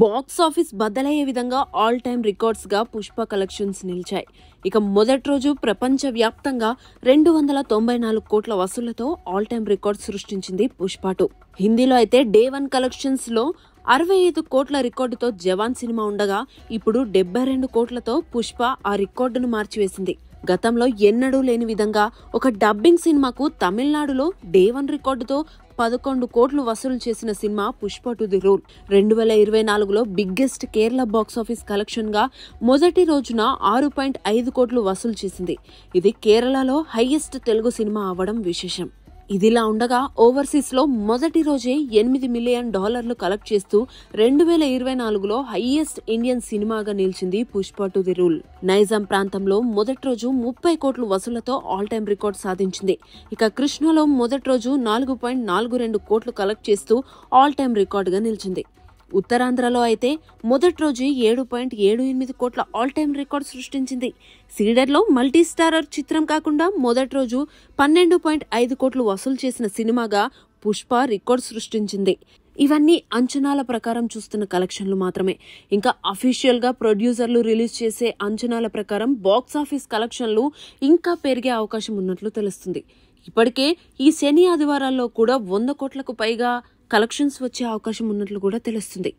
box office బదలయ్యే విధంగా all time రికార్డ్స్గా పుష్ప కలెక్షన్స్ నిలిచాయి ఇక మొదటి రోజు ప్రపంచవ్యాప్తంగా రెండు వందల తొంభై నాలుగు కోట్ల వసూళ్లతో ఆల్ టైమ్ రికార్డ్ సృష్టించింది పుష్ప టు హిందీలో అయితే డే వన్ కలెక్షన్స్లో అరవై ఐదు కోట్ల రికార్డుతో జవాన్ సినిమా ఉండగా ఇప్పుడు డెబ్బై రెండు కోట్లతో పుష్ప ఆ రికార్డును మార్చివేసింది గతంలో ఎన్నడూ లేని విధంగా ఒక డబ్బింగ్ సినిమాకు తమిళనాడులో డే వన్ రికార్డుతో పదకొండు కోట్లు వసూలు చేసిన cinema Pushpa two the rule రెండు వేల ఇరవై నాలుగులో బిగ్గెస్ట్ కేరళ బాక్సాఫీస్ కలెక్షన్గా మొదటి రోజున ఆరు పాయింట్ ఐదు కోట్లు వసూలు చేసింది ఇది కేరళలో హైయెస్ట్ తెలుగు సినిమా అవ్వడం విశేషం ఇదిలా ఉండగా ఓవర్సీస్లో మొదటి రోజే ఎనిమిది మిలియన్ డాలర్లు కలెక్ట్ చేస్తూ రెండు వేల ఇరవై నాలుగులో హైయెస్ట్ ఇండియన్ సినిమాగా నిలిచింది Pushpa two the rule Nizam ప్రాంతంలో మొదటి రోజు ముప్పై కోట్లు వసూలతో ఆల్ టైమ్ రికార్డ్ సాధించింది ఇక కృష్ణలో మొదటి రోజు నాలుగు పాయింట్ నాలుగు రెండు కోట్లు కలెక్ట్ చేస్తూ ఆల్ టైమ్ రికార్డుగా నిలిచింది ఉత్తరాంధ్రలో అయితే మొదటి రోజు ఏడు పాయింట్ ఏడు ఎనిమిది కోట్ల ఆల్ టైమ్ రికార్డ్ సృష్టించింది సీడర్లో మల్టీ స్టారర్ చిత్రం కాకుండా మొదటి రోజు పన్నెండు పాయింట్ ఐదు కోట్లు వసూలు చేసిన సినిమాగా పుష్ప రికార్డ్ సృష్టించింది ఇవన్నీ అంచనాల ప్రకారం చూస్తున్న కలెక్షన్లు మాత్రమే ఇంకా అఫీషియల్గా ప్రొడ్యూసర్లు రిలీజ్ చేసే అంచనాల ప్రకారం బాక్స్ ఆఫీస్ కలెక్షన్లు ఇంకా పెరిగే అవకాశం ఉన్నట్లు తెలుస్తుంది ఇప్పటికే ఈ శని ఆదివారాల్లో కూడా వంద కోట్లకు పైగా కలెక్షన్స్ వచ్చే అవకాశం ఉన్నట్లు కూడా తెలుస్తుంది